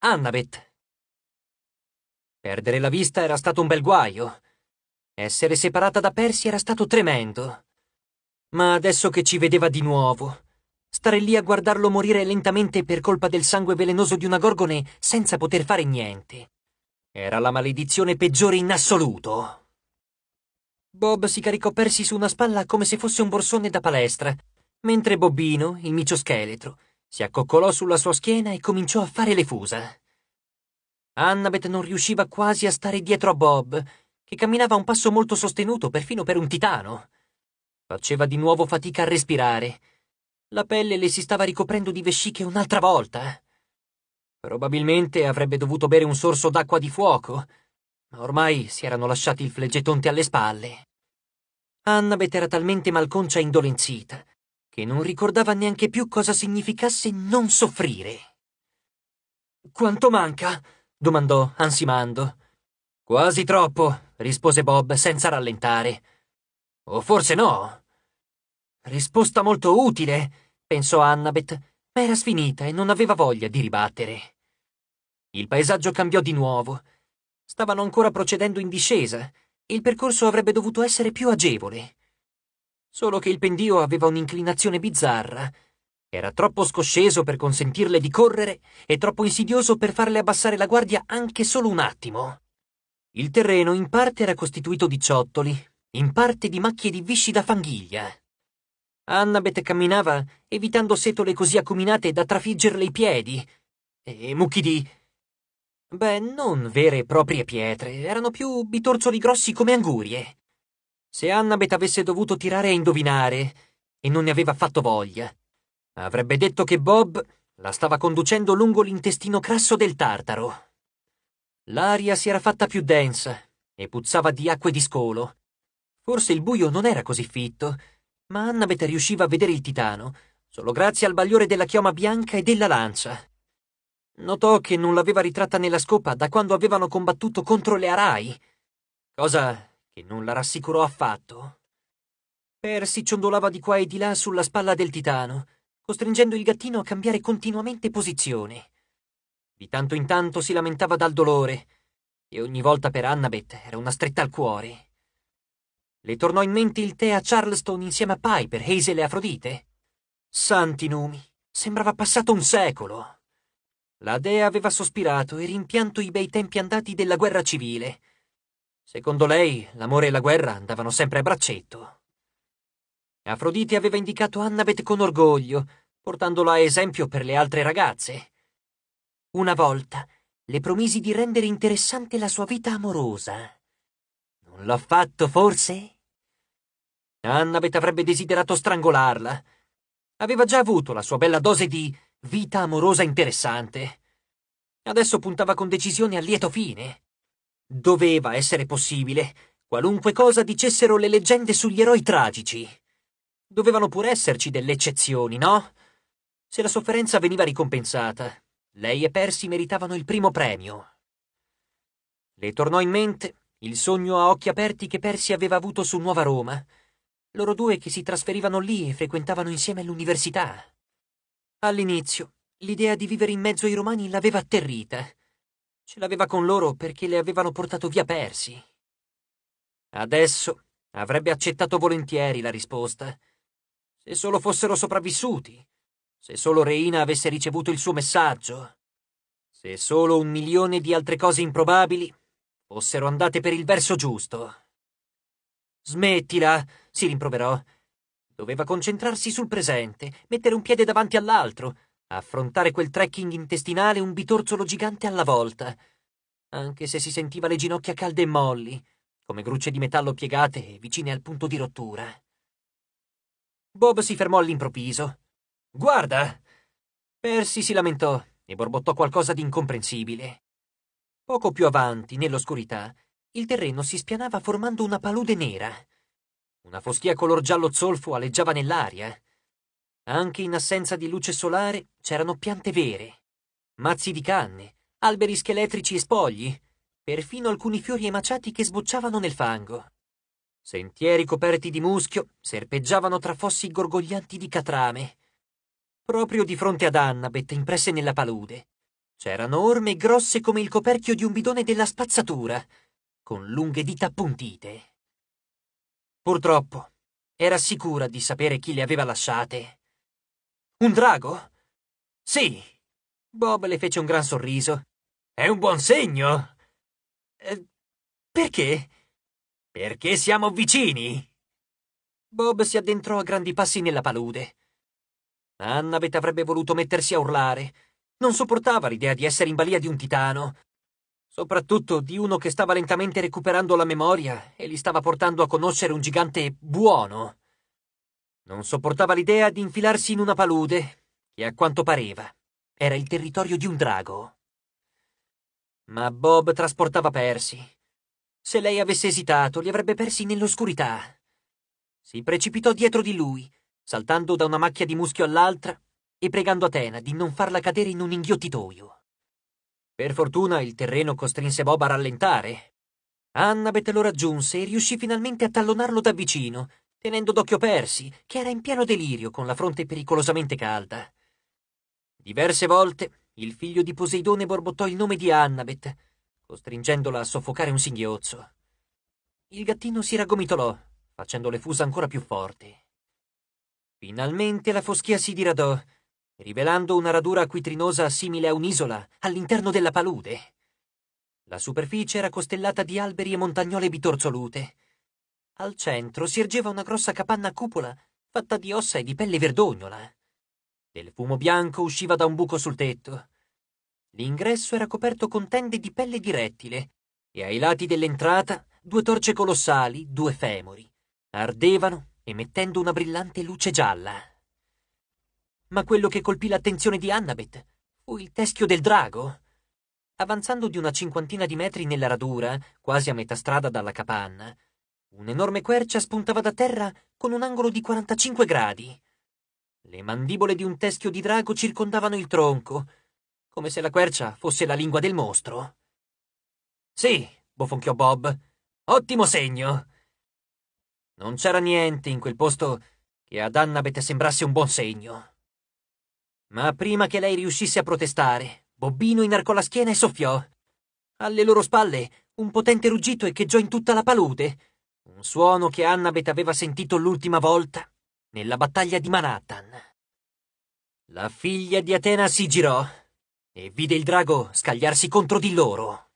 Annabeth. Perdere la vista era stato un bel guaio. Essere separata da Percy era stato tremendo. Ma adesso che ci vedeva di nuovo, stare lì a guardarlo morire lentamente per colpa del sangue velenoso di una gorgone senza poter fare niente. Era la maledizione peggiore in assoluto. Bob si caricò Percy su una spalla come se fosse un borsone da palestra, mentre Bobbino, il micio scheletro, si accoccolò sulla sua schiena e cominciò a fare le fusa. Annabeth non riusciva quasi a stare dietro a Bob, che camminava a un passo molto sostenuto perfino per un titano. Faceva di nuovo fatica a respirare. La pelle le si stava ricoprendo di vesciche un'altra volta. Probabilmente avrebbe dovuto bere un sorso d'acqua di fuoco, ma ormai si erano lasciati il fleggetonte alle spalle. Annabeth era talmente malconcia e indolenzita che non ricordava neanche più cosa significasse non soffrire. Quanto manca? domandò, ansimando. Quasi troppo, rispose Bob senza rallentare. O forse no. Risposta molto utile, pensò Annabeth, ma era sfinita e non aveva voglia di ribattere. Il paesaggio cambiò di nuovo. Stavano ancora procedendo in discesa e il percorso avrebbe dovuto essere più agevole solo che il pendio aveva un'inclinazione bizzarra. Era troppo scosceso per consentirle di correre e troppo insidioso per farle abbassare la guardia anche solo un attimo. Il terreno in parte era costituito di ciottoli, in parte di macchie di viscida fanghiglia. Annabeth camminava evitando setole così acuminate da trafiggerle i piedi e mucchi di... beh, non vere e proprie pietre, erano più bitorzoli grossi come angurie. Se Annabeth avesse dovuto tirare a indovinare, e non ne aveva fatto voglia, avrebbe detto che Bob la stava conducendo lungo l'intestino crasso del tartaro. L'aria si era fatta più densa e puzzava di acque di scolo. Forse il buio non era così fitto, ma Annabeth riusciva a vedere il titano, solo grazie al bagliore della chioma bianca e della lancia. Notò che non l'aveva ritratta nella scopa da quando avevano combattuto contro le arai, cosa che non la rassicurò affatto. Percy ciondolava di qua e di là sulla spalla del titano, costringendo il gattino a cambiare continuamente posizione. Di tanto in tanto si lamentava dal dolore, e ogni volta per Annabeth era una stretta al cuore. Le tornò in mente il tè a Charleston insieme a Piper, Hazel e Afrodite. Santi numi, sembrava passato un secolo. La dea aveva sospirato e rimpianto i bei tempi andati della guerra civile, Secondo lei, l'amore e la guerra andavano sempre a braccetto. Afrodite aveva indicato Annabeth con orgoglio, portandola a esempio per le altre ragazze. Una volta le promisi di rendere interessante la sua vita amorosa. Non l'ho fatto, forse? Annabeth avrebbe desiderato strangolarla. Aveva già avuto la sua bella dose di vita amorosa interessante. Adesso puntava con decisione al lieto fine. Doveva essere possibile, qualunque cosa dicessero le leggende sugli eroi tragici. Dovevano pur esserci delle eccezioni, no? Se la sofferenza veniva ricompensata, lei e Percy meritavano il primo premio. Le tornò in mente il sogno a occhi aperti che Percy aveva avuto su Nuova Roma, loro due che si trasferivano lì e frequentavano insieme l'università. All'inizio, l'idea di vivere in mezzo ai romani l'aveva atterrita, Ce l'aveva con loro perché le avevano portato via persi. Adesso avrebbe accettato volentieri la risposta. Se solo fossero sopravvissuti, se solo Reina avesse ricevuto il suo messaggio, se solo un milione di altre cose improbabili fossero andate per il verso giusto. Smettila, si rimproverò. Doveva concentrarsi sul presente, mettere un piede davanti all'altro, affrontare quel trekking intestinale un bitorzolo gigante alla volta, anche se si sentiva le ginocchia calde e molli, come grucce di metallo piegate e vicine al punto di rottura. Bob si fermò all'improvviso. Guarda! Percy si lamentò e borbottò qualcosa di incomprensibile. Poco più avanti, nell'oscurità, il terreno si spianava formando una palude nera. Una foschia color giallo zolfo aleggiava nell'aria anche in assenza di luce solare c'erano piante vere, mazzi di canne, alberi scheletrici e spogli, perfino alcuni fiori emaciati che sbocciavano nel fango. Sentieri coperti di muschio serpeggiavano tra fossi gorgoglianti di catrame. Proprio di fronte ad Annabeth, impresse nella palude, c'erano orme grosse come il coperchio di un bidone della spazzatura, con lunghe dita appuntite. Purtroppo, era sicura di sapere chi le aveva lasciate. Un drago? Sì. Bob le fece un gran sorriso. È un buon segno. Eh, perché? Perché siamo vicini. Bob si addentrò a grandi passi nella palude. Annabeth avrebbe voluto mettersi a urlare. Non sopportava l'idea di essere in balia di un titano, soprattutto di uno che stava lentamente recuperando la memoria e li stava portando a conoscere un gigante buono. Non sopportava l'idea di infilarsi in una palude, che a quanto pareva era il territorio di un drago. Ma Bob trasportava Persi. Se lei avesse esitato, li avrebbe persi nell'oscurità. Si precipitò dietro di lui, saltando da una macchia di muschio all'altra e pregando Atena di non farla cadere in un inghiottitoio. Per fortuna il terreno costrinse Bob a rallentare. Annabeth lo raggiunse e riuscì finalmente a tallonarlo da vicino, tenendo d'occhio Persi, che era in pieno delirio con la fronte pericolosamente calda. Diverse volte il figlio di Poseidone borbottò il nome di Annabeth, costringendola a soffocare un singhiozzo. Il gattino si raggomitolò, facendo le fusa ancora più forti. Finalmente la foschia si diradò, rivelando una radura acquitrinosa simile a un'isola all'interno della palude. La superficie era costellata di alberi e montagnole bitorzolute, al centro si ergeva una grossa capanna a cupola, fatta di ossa e di pelle verdognola. Del fumo bianco usciva da un buco sul tetto. L'ingresso era coperto con tende di pelle di rettile e ai lati dell'entrata due torce colossali, due femori, ardevano emettendo una brillante luce gialla. Ma quello che colpì l'attenzione di Annabeth fu il teschio del drago. Avanzando di una cinquantina di metri nella radura, quasi a metà strada dalla capanna, Un'enorme quercia spuntava da terra con un angolo di 45 gradi. Le mandibole di un teschio di drago circondavano il tronco, come se la quercia fosse la lingua del mostro. Sì, bofonchiò Bob, ottimo segno. Non c'era niente in quel posto che ad Annabeth sembrasse un buon segno. Ma prima che lei riuscisse a protestare, Bobbino inarcò la schiena e soffiò. Alle loro spalle un potente ruggito echeggiò in tutta la palude, un suono che Annabeth aveva sentito l'ultima volta nella battaglia di Manhattan. La figlia di Atena si girò e vide il drago scagliarsi contro di loro.